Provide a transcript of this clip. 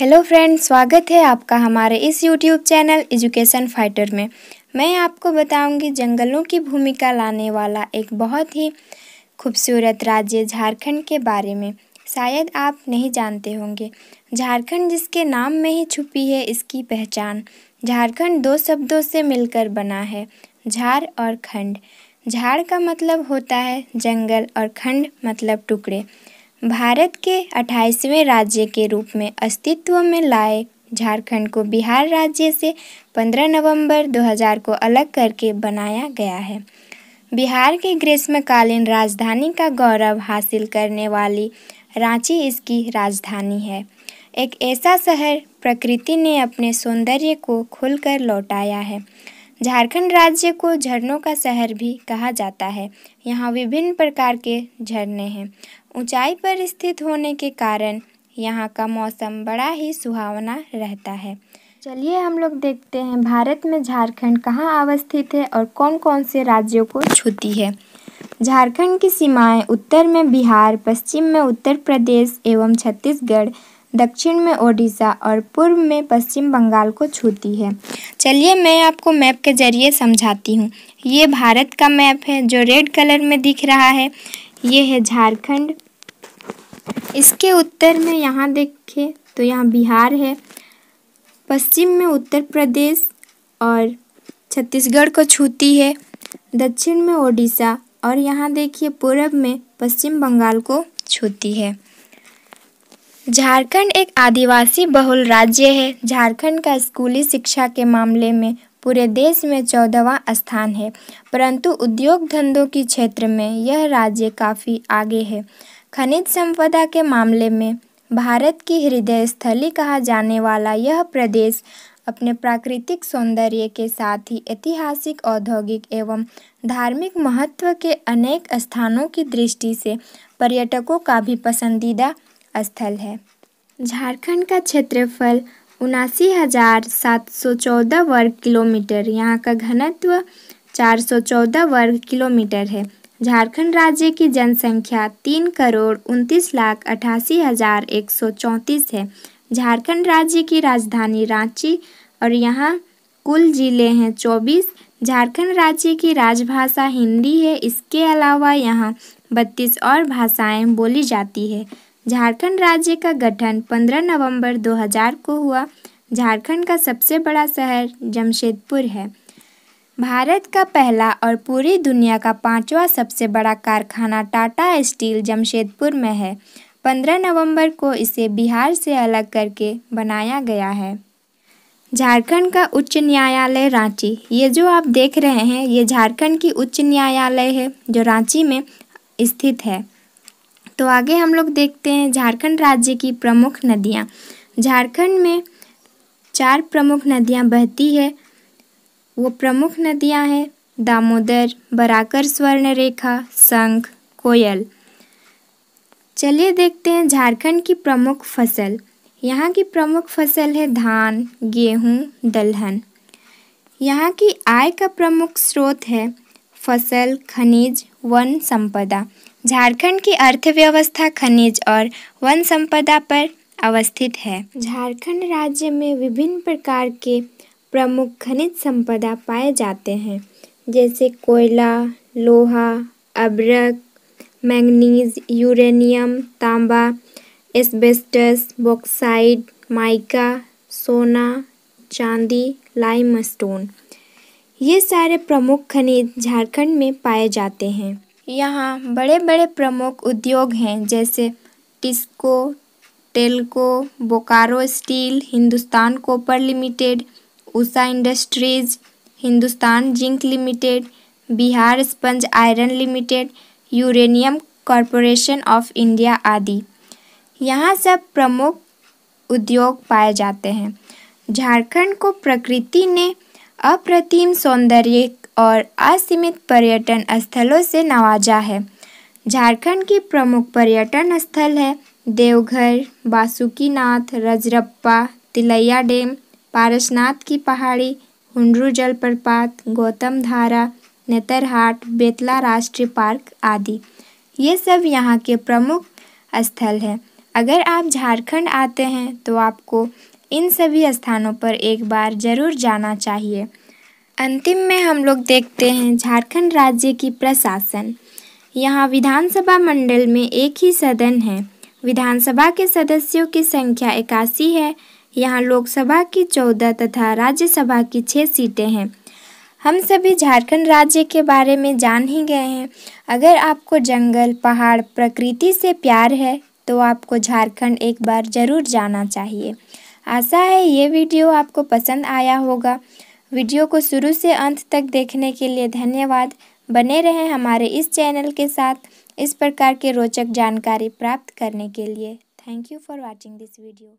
hello friends स्वागत है आपका हमारे इस यूट्यूब चैनल एजुकेशन फाइटर में मैं आपको बताऊंगी जंगलों की भूमिका लाने वाला एक बहुत ही खूबसूरत राज्य झारखंड के बारे में शायद आप नहीं जानते होंगे झारखंड जिसके नाम में ही छुपी है इसकी पहचान झारखंड दो शब्दों से मिलकर बना है झार और खंड झाड़ का मतलब होता है जंगल और खंड मतलब टुकड़े भारत के अट्ठाईसवें राज्य के रूप में अस्तित्व में लाए झारखंड को बिहार राज्य से 15 नवंबर 2000 को अलग करके बनाया गया है बिहार के ग्रीष्मकालीन राजधानी का गौरव हासिल करने वाली रांची इसकी राजधानी है एक ऐसा शहर प्रकृति ने अपने सौंदर्य को खुलकर लौटाया है झारखंड राज्य को झरनों का शहर भी कहा जाता है यहाँ विभिन्न प्रकार के झरने हैं ऊंचाई पर स्थित होने के कारण यहाँ का मौसम बड़ा ही सुहावना रहता है चलिए हम लोग देखते हैं भारत में झारखंड कहाँ अवस्थित है और कौन कौन से राज्यों को छूती है झारखंड की सीमाएं उत्तर में बिहार पश्चिम में उत्तर प्रदेश एवं छत्तीसगढ़ दक्षिण में ओडिशा और पूर्व में पश्चिम बंगाल को छूती है चलिए मैं आपको मैप के ज़रिए समझाती हूँ ये भारत का मैप है जो रेड कलर में दिख रहा है ये है झारखंड इसके उत्तर में यहाँ देखें तो यहाँ बिहार है पश्चिम में उत्तर प्रदेश और छत्तीसगढ़ को छूती है दक्षिण में ओडिशा और यहाँ देखिए पूर्व में पश्चिम बंगाल को छूती है झारखंड एक आदिवासी बहुल राज्य है झारखंड का स्कूली शिक्षा के मामले में पूरे देश में चौदहवा स्थान है परंतु उद्योग धंधों के क्षेत्र में यह राज्य काफ़ी आगे है खनिज संपदा के मामले में भारत की हृदय स्थली कहा जाने वाला यह प्रदेश अपने प्राकृतिक सौंदर्य के साथ ही ऐतिहासिक औद्योगिक एवं धार्मिक महत्व के अनेक स्थानों की दृष्टि से पर्यटकों का भी पसंदीदा स्थल है झारखंड का क्षेत्रफल उनासी हज़ार सात सौ चौदह वर्ग किलोमीटर यहाँ का घनत्व चार सौ चौदह वर्ग किलोमीटर है झारखंड राज्य की जनसंख्या तीन करोड़ उनतीस लाख अठासी हज़ार एक सौ चौंतीस है झारखंड राज्य की राजधानी रांची और यहाँ कुल जिले हैं चौबीस झारखंड राज्य की राजभाषा हिंदी है इसके अलावा यहाँ बत्तीस और भाषाएं बोली जाती है झारखंड राज्य का गठन 15 नवंबर 2000 को हुआ झारखंड का सबसे बड़ा शहर जमशेदपुर है भारत का पहला और पूरी दुनिया का पांचवा सबसे बड़ा कारखाना टाटा स्टील जमशेदपुर में है 15 नवंबर को इसे बिहार से अलग करके बनाया गया है झारखंड का उच्च न्यायालय रांची ये जो आप देख रहे हैं ये झारखंड की उच्च न्यायालय है जो रांची में स्थित है तो आगे हम लोग देखते हैं झारखंड राज्य की प्रमुख नदियाँ झारखंड में चार प्रमुख नदियाँ बहती है वो प्रमुख नदियाँ हैं दामोदर बराकर स्वर्ण रेखा संघ कोयल चलिए देखते हैं झारखंड की प्रमुख फसल यहाँ की प्रमुख फसल है धान गेहूँ दलहन यहाँ की आय का प्रमुख स्रोत है फसल खनिज वन संपदा झारखंड की अर्थव्यवस्था खनिज और वन संपदा पर अवस्थित है झारखंड राज्य में विभिन्न प्रकार के प्रमुख खनिज संपदा पाए जाते हैं जैसे कोयला लोहा अब्रक मैंगनीज यूरेनियम तांबा एस्बेस्टस बॉक्साइड माइका सोना चांदी लाइम स्टोन ये सारे प्रमुख खनिज झारखंड में पाए जाते हैं यहाँ बड़े बड़े प्रमुख उद्योग हैं जैसे TISCO TELCO Bokaro steel Hindustan copper limited Usha industries Hindustan zinc limited Bihar sponge iron limited uranium corporation of India आदि यहाँ सब प्रमुख उद्योग पाए जाते हैं झारखंड को प्रकृति ने अप्रतिम सौंदर्य और असीमित पर्यटन स्थलों से नवाजा है झारखंड की प्रमुख पर्यटन स्थल है देवघर बासुकीनाथ रजरप्पा तिलैया डैम पारसनाथ की पहाड़ी हुंडरू जलप्रपात गौतम धारा नेतरहाट बेतला राष्ट्रीय पार्क आदि ये सब यहाँ के प्रमुख स्थल हैं अगर आप झारखंड आते हैं तो आपको इन सभी स्थानों पर एक बार ज़रूर जाना चाहिए अंतिम में हम लोग देखते हैं झारखंड राज्य की प्रशासन यहाँ विधानसभा मंडल में एक ही सदन है विधानसभा के सदस्यों की संख्या इक्यासी है यहाँ लोकसभा की चौदह तथा राज्यसभा की छः सीटें हैं हम सभी झारखंड राज्य के बारे में जान ही गए हैं अगर आपको जंगल पहाड़ प्रकृति से प्यार है तो आपको झारखंड एक बार ज़रूर जाना चाहिए आशा है ये वीडियो आपको पसंद आया होगा वीडियो को शुरू से अंत तक देखने के लिए धन्यवाद बने रहें हमारे इस चैनल के साथ इस प्रकार के रोचक जानकारी प्राप्त करने के लिए thank you for watching this video